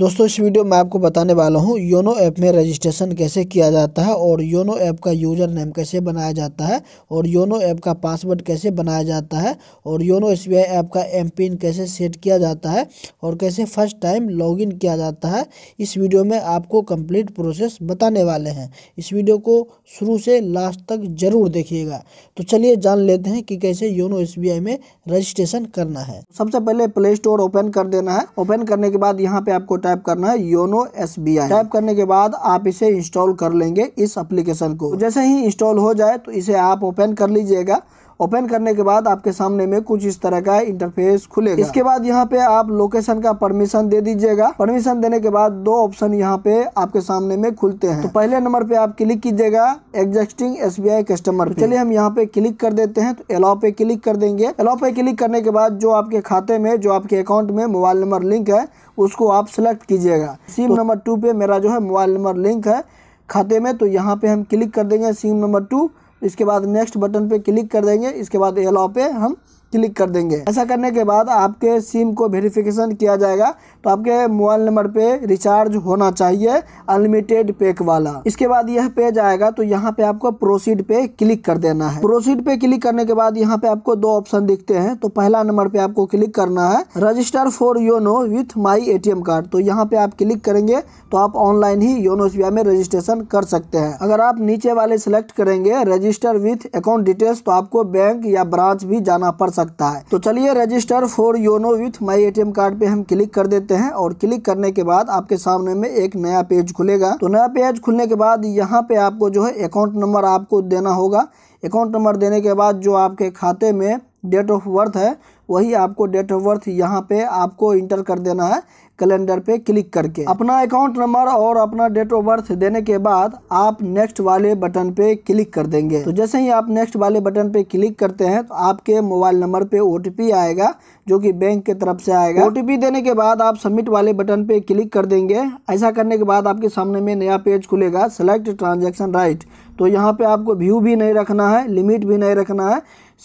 दोस्तों इस वीडियो में आपको बताने वाला हूँ योनो ऐप में रजिस्ट्रेशन कैसे किया जाता है और योनो ऐप का यूज़र नेम कैसे बनाया जाता है और योनो ऐप का पासवर्ड कैसे बनाया जाता है और योनो एस ऐप का एम पिन कैसे सेट किया जाता है और कैसे फर्स्ट टाइम लॉगिन किया जाता है इस वीडियो में आपको कंप्लीट प्रोसेस बताने वाले हैं इस वीडियो को शुरू से लास्ट तक ज़रूर देखिएगा तो चलिए जान लेते हैं कि कैसे योनो एस में रजिस्ट्रेशन करना है सबसे पहले प्ले स्टोर ओपन कर देना है ओपन करने के बाद यहाँ पर आपको टाइप करना है योनो एस टाइप करने के बाद आप इसे इंस्टॉल कर लेंगे इस एप्लीकेशन को जैसे ही इंस्टॉल हो जाए तो इसे आप ओपन कर लीजिएगा ओपन करने के बाद आपके सामने में कुछ इस तरह का इंटरफेस खुलेगा इसके बाद यहाँ पे आप लोकेशन का परमिशन दे दीजिएगा परमिशन देने के बाद दो ऑप्शन यहाँ पे आपके सामने में खुलते हैं तो पहले नंबर पे आप क्लिक कीजिएगा एग्जिस्टिंग एस कस्टमर तो चलिए हम यहाँ पे क्लिक कर देते हैं तो एलाओ पे क्लिक कर देंगे एलाउ पे क्लिक करने के बाद जो आपके खाते में जो आपके अकाउंट में मोबाइल नंबर लिंक है उसको आप सिलेक्ट कीजिएगा सिम नंबर टू पे मेरा जो है मोबाइल नंबर लिंक है खाते में तो यहाँ पे हम क्लिक कर देंगे सिम नंबर टू इसके बाद नेक्स्ट बटन पे क्लिक कर देंगे इसके बाद एलाओ पे हम क्लिक कर देंगे ऐसा करने के बाद आपके सिम को वेरिफिकेशन किया जाएगा तो आपके मोबाइल नंबर पे रिचार्ज होना चाहिए अनलिमिटेड पैक वाला इसके बाद यह पेज आएगा तो यहाँ पे आपको प्रोसीड पे क्लिक कर देना है प्रोसीड पे क्लिक करने के बाद यहाँ पे आपको दो ऑप्शन दिखते हैं तो पहला नंबर पे आपको क्लिक करना है register for YONO with my ATM card तो यहाँ पे आप क्लिक करेंगे तो आप ऑनलाइन ही योनो में रजिस्ट्रेशन कर सकते हैं अगर आप नीचे वाले सिलेक्ट करेंगे रजिस्टर विथ अकाउंट डिटेल्स तो आपको बैंक या ब्रांच भी जाना पड़ सकता सकता है तो चलिए register for YONO with my ATM card पे हम क्लिक कर देते हैं और क्लिक करने के बाद आपके सामने में एक नया पेज खुलेगा तो नया पेज खुलने के बाद यहाँ पे आपको जो है अकाउंट नंबर आपको देना होगा अकाउंट नंबर देने के बाद जो आपके खाते में डेट ऑफ बर्थ है वही आपको डेट ऑफ बर्थ यहाँ पे आपको इंटर कर देना है कैलेंडर पे क्लिक करके अपना अकाउंट नंबर और अपना डेट ऑफ बर्थ देने के बाद आप नेक्स्ट वाले बटन पे क्लिक कर देंगे तो जैसे ही आप नेक्स्ट वाले बटन पे क्लिक करते हैं तो आपके मोबाइल नंबर पे ओ आएगा जो कि बैंक के तरफ से आएगा ओ देने के बाद आप सबमिट वाले बटन पे क्लिक कर देंगे ऐसा करने के बाद आपके सामने में नया पेज खुलेगा सेलेक्ट ट्रांजेक्शन राइट तो यहाँ पे आपको व्यू भी नहीं रखना है लिमिट भी नहीं रखना है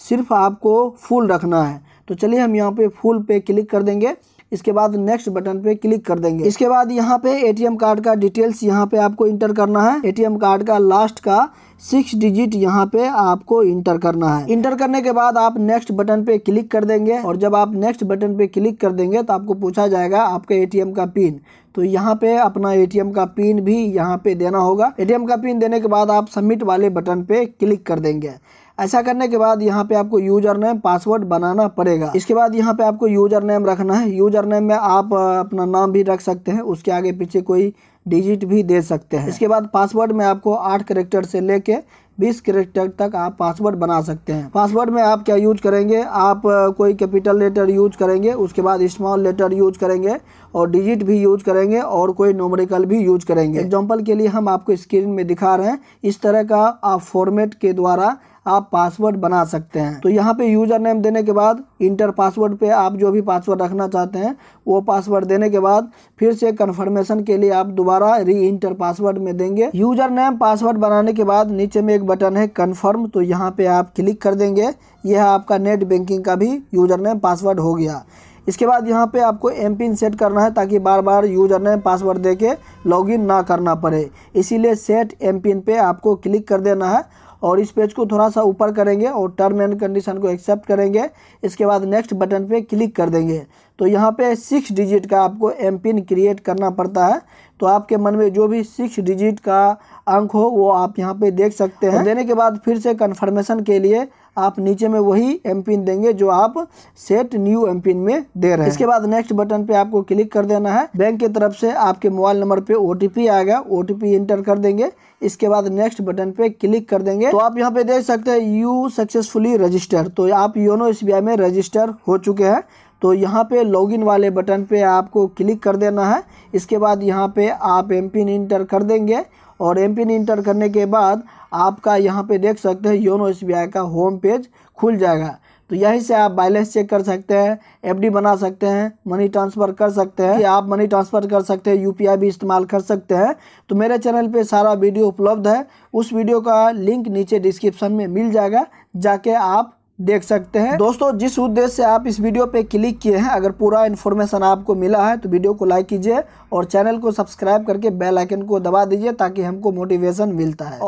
सिर्फ आपको फुल रखना है तो चलिए हम यहाँ पे फुल पे क्लिक कर देंगे इसके बाद नेक्स्ट बटन पे क्लिक कर देंगे इसके बाद यहाँ पे एटीएम कार्ड का डिटेल्स यहाँ पे आपको इंटर करना है एटीएम कार्ड का लास्ट का सिक्स डिजिट यहाँ पे आपको इंटर करना है इंटर करने के बाद आप नेक्स्ट बटन पे क्लिक कर देंगे और जब आप नेक्स्ट बटन पे क्लिक कर देंगे तो आपको पूछा जाएगा आपके ए का पिन तो यहाँ पे अपना ए का पिन भी यहाँ पे देना होगा ए का पिन देने के बाद आप सबमिट वाले बटन पे क्लिक कर देंगे ऐसा करने के बाद यहाँ पे आपको यूजर नेम पासवर्ड बनाना पड़ेगा इसके बाद यहाँ पे आपको यूजर नेम रखना है यूजर नेम में आप अपना नाम भी रख सकते हैं उसके आगे पीछे कोई डिजिट भी दे सकते हैं इसके बाद पासवर्ड में आपको आठ करेक्टर से लेके बीस करेक्टर तक आप पासवर्ड बना सकते हैं पासवर्ड में आप क्या यूज करेंगे आप कोई कैपिटल लेटर यूज करेंगे उसके बाद स्मॉल लेटर यूज करेंगे और डिजिट भी यूज करेंगे और कोई नोमरिकल भी यूज करेंगे एग्जाम्पल के लिए हम आपको स्क्रीन में दिखा रहे हैं इस तरह का आप फॉर्मेट के द्वारा आप पासवर्ड बना सकते हैं तो यहाँ पे यूज़र नेम देने के बाद इंटर पासवर्ड पे आप जो भी पासवर्ड रखना चाहते हैं वो पासवर्ड देने के बाद फिर से कन्फर्मेशन के लिए आप दोबारा री इंटर पासवर्ड में देंगे यूज़र नेम पासवर्ड बनाने के बाद नीचे में एक बटन है कन्फर्म तो यहाँ पर आप क्लिक कर देंगे यह आपका नेट बैंकिंग का भी यूज़र नेम पासवर्ड हो गया इसके बाद यहाँ पे आपको एम पिन सेट करना है ताकि बार बार यूजर नेम पासवर्ड दे के लॉगिन ना करना पड़े इसीलिए सेट एम पिन पे आपको क्लिक कर देना है और इस पेज को थोड़ा सा ऊपर करेंगे और टर्म एंड कंडीशन को एक्सेप्ट करेंगे इसके बाद नेक्स्ट बटन पे क्लिक कर देंगे तो यहाँ पे सिक्स डिजिट का आपको एम पिन क्रिएट करना पड़ता है तो आपके मन में जो भी सिक्स डिजिट का अंक हो वो आप यहाँ पे देख सकते हैं देने के बाद फिर से कन्फर्मेशन के लिए आप नीचे में वही एम पिन देंगे जो आप सेट न्यू एम पिन में दे रहे हैं इसके बाद नेक्स्ट बटन पे आपको क्लिक कर देना है बैंक की तरफ से आपके मोबाइल नंबर पे ओ आएगा ओ इंटर कर देंगे इसके बाद नेक्स्ट बटन पे क्लिक कर देंगे तो आप यहाँ पे देख सकते हैं यू सक्सेसफुली रजिस्टर तो आप योनो एस में रजिस्टर हो चुके हैं तो यहाँ पे लॉगिन वाले बटन पे आपको क्लिक कर देना है इसके बाद यहाँ पे आप एम पिन इंटर कर देंगे और एम पिन इंटर करने के बाद आपका यहाँ पे देख सकते हैं योनो एस का होम पेज खुल जाएगा तो यहीं से आप बैलेंस चेक कर सकते हैं एफडी बना सकते हैं मनी ट्रांसफ़र कर सकते हैं आप मनी ट्रांसफ़र कर सकते हैं यूपीआई भी इस्तेमाल कर सकते हैं तो मेरे चैनल पे सारा वीडियो उपलब्ध है उस वीडियो का लिंक नीचे डिस्क्रिप्शन में मिल जाएगा जाके आप देख सकते हैं दोस्तों जिस उद्देश्य से आप इस वीडियो पे क्लिक किए हैं अगर पूरा इन्फॉर्मेशन आपको मिला है तो वीडियो को लाइक कीजिए और चैनल को सब्सक्राइब करके बेल आइकन को दबा दीजिए ताकि हमको मोटिवेशन मिलता है